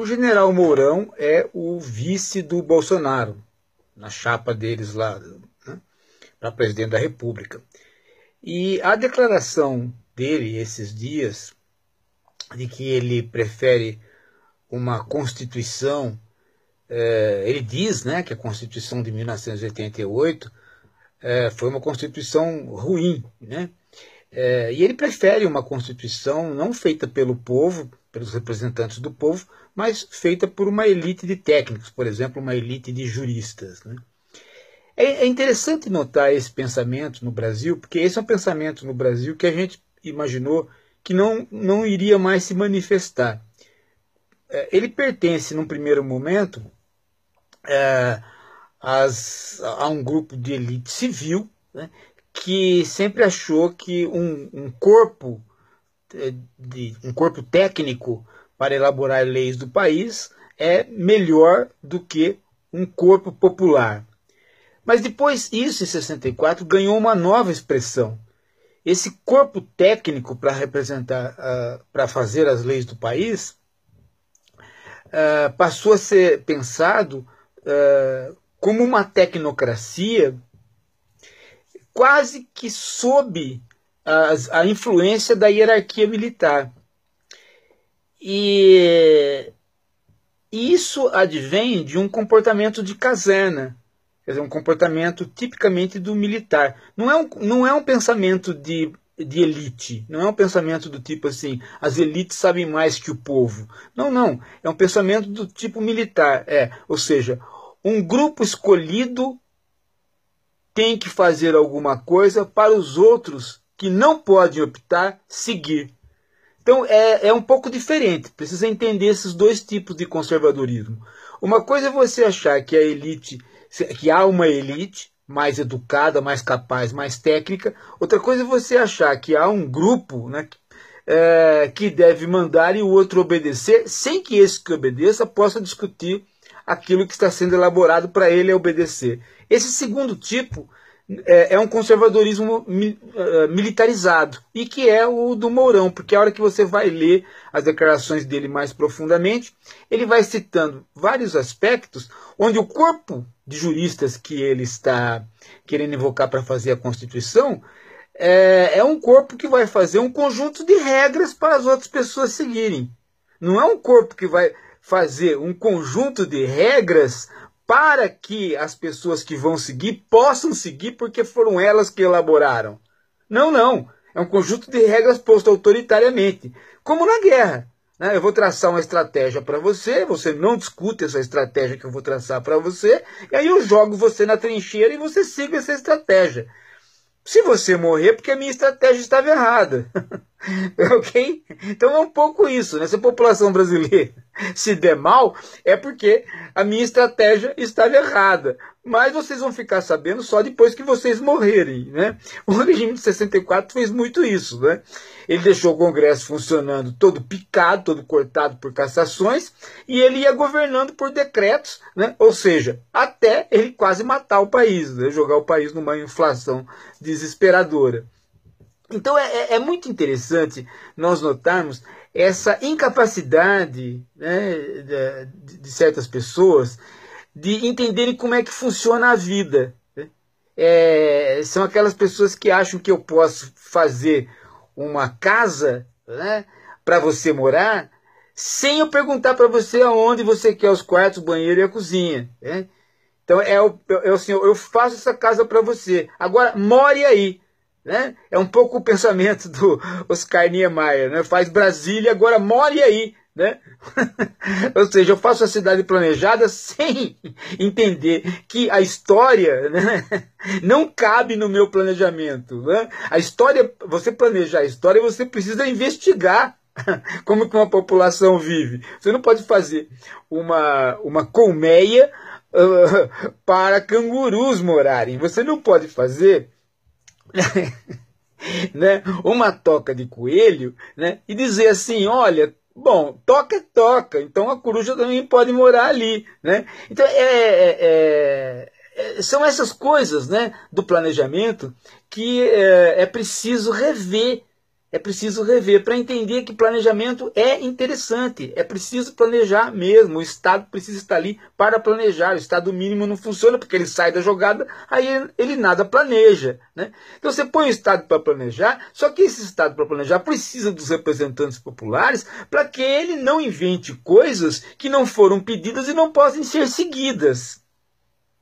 O general Mourão é o vice do Bolsonaro, na chapa deles lá, né, para presidente da República. E a declaração dele esses dias, de que ele prefere uma Constituição, é, ele diz né, que a Constituição de 1988 é, foi uma Constituição ruim, né? É, e ele prefere uma Constituição não feita pelo povo, pelos representantes do povo, mas feita por uma elite de técnicos, por exemplo, uma elite de juristas. Né? É, é interessante notar esse pensamento no Brasil, porque esse é um pensamento no Brasil que a gente imaginou que não, não iria mais se manifestar. É, ele pertence, num primeiro momento, é, as, a um grupo de elite civil né, que sempre achou que um, um corpo é, de um corpo técnico para elaborar leis do país é melhor do que um corpo popular. Mas depois isso, em 64, ganhou uma nova expressão. Esse corpo técnico para representar, uh, para fazer as leis do país, uh, passou a ser pensado uh, como uma tecnocracia quase que sob a, a influência da hierarquia militar. E isso advém de um comportamento de caserna, quer dizer, um comportamento tipicamente do militar. Não é um, não é um pensamento de, de elite, não é um pensamento do tipo assim, as elites sabem mais que o povo. Não, não. É um pensamento do tipo militar. É, ou seja, um grupo escolhido tem que fazer alguma coisa para os outros que não podem optar, seguir. Então é, é um pouco diferente, precisa entender esses dois tipos de conservadorismo. Uma coisa é você achar que a elite, que há uma elite mais educada, mais capaz, mais técnica, outra coisa é você achar que há um grupo né, é, que deve mandar e o outro obedecer, sem que esse que obedeça possa discutir aquilo que está sendo elaborado para ele obedecer. Esse segundo tipo é, é um conservadorismo mi, uh, militarizado, e que é o do Mourão, porque a hora que você vai ler as declarações dele mais profundamente, ele vai citando vários aspectos onde o corpo de juristas que ele está querendo invocar para fazer a Constituição é, é um corpo que vai fazer um conjunto de regras para as outras pessoas seguirem. Não é um corpo que vai fazer um conjunto de regras para que as pessoas que vão seguir possam seguir porque foram elas que elaboraram. Não, não. É um conjunto de regras posto autoritariamente, como na guerra. Né? Eu vou traçar uma estratégia para você, você não discute essa estratégia que eu vou traçar para você, e aí eu jogo você na trincheira e você segue essa estratégia. Se você morrer, é porque a minha estratégia estava errada. ok? Então é um pouco isso, né? essa é população brasileira se der mal, é porque a minha estratégia estava errada. Mas vocês vão ficar sabendo só depois que vocês morrerem, né? O regime de 64 fez muito isso, né? Ele deixou o Congresso funcionando todo picado, todo cortado por cassações, e ele ia governando por decretos, né? Ou seja, até ele quase matar o país, né? jogar o país numa inflação desesperadora. Então é, é, é, muito interessante nós notarmos essa incapacidade né, de, de, certas pessoas de entenderem como é que funciona a vida. Né. É, são aquelas pessoas que acham que eu posso fazer uma casa né, para você morar sem eu perguntar para você aonde você quer os quartos, o banheiro e a cozinha. Né. Então é o, é, é o senhor, eu faço essa casa para você. Agora more aí. Né? É um pouco o pensamento do Oscar Niemeyer, né? faz Brasília, agora more aí. Né? Ou seja, eu faço a cidade planejada sem entender que a história né, não cabe no meu planejamento. Né? A história, você planejar a história, você precisa investigar como que uma população vive. Você não pode fazer uma, uma colmeia uh, para cangurus morarem. Você não pode fazer né, uma toca de coelho né, e dizer assim: olha, bom, toca é toca, então a coruja também pode morar ali. Né? Então, é, é, é, é são essas coisas né, do planejamento que é, é preciso rever é preciso rever para entender que planejamento é interessante. É preciso planejar mesmo. O Estado precisa estar ali para planejar. O Estado mínimo não funciona porque ele sai da jogada, aí ele nada planeja. Né? Então você põe o Estado para planejar, só que esse Estado para planejar precisa dos representantes populares para que ele não invente coisas que não foram pedidas e não possam ser seguidas.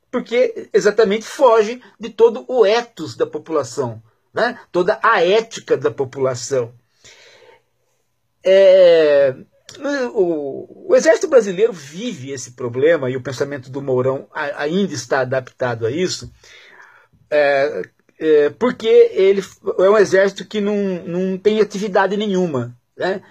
Porque exatamente foge de todo o ethos da população né? toda a ética da população. É, o, o, Exército Brasileiro vive esse problema, e o pensamento do Mourão ainda está adaptado a isso, é, é, porque ele é um exército que não, não tem atividade nenhuma. Né?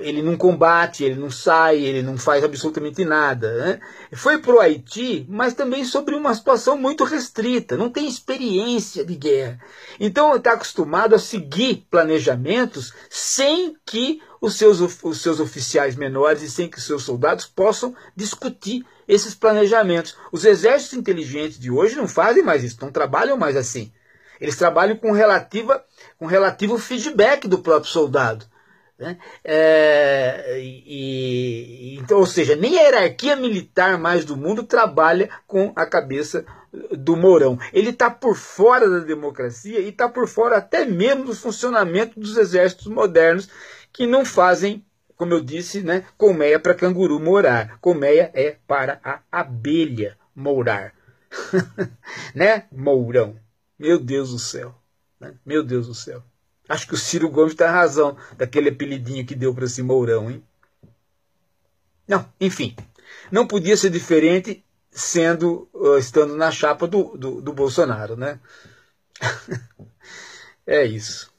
ele não combate, ele não sai, ele não faz absolutamente nada. Né? Foi para o Haiti, mas também sobre uma situação muito restrita, não tem experiência de guerra. Então está acostumado a seguir planejamentos sem que os seus, os seus oficiais menores e sem que os seus soldados possam discutir esses planejamentos. Os exércitos inteligentes de hoje não fazem mais isso, não trabalham mais assim. Eles trabalham com, relativa, com relativo feedback do próprio soldado. Né? É, e, então, ou seja, nem a hierarquia militar mais do mundo trabalha com a cabeça do Mourão. Ele está por fora da democracia e está por fora até mesmo do funcionamento dos exércitos modernos que não fazem, como eu disse, né, colmeia para canguru morar. Colmeia é para a abelha morar né, Mourão? Meu Deus do céu. Né? Meu Deus do céu. Acho que o Ciro Gomes tem razão daquele apelidinho que deu para esse Mourão, hein? Não, enfim. Não podia ser diferente sendo uh, estando na chapa do, do, do Bolsonaro, né? é isso.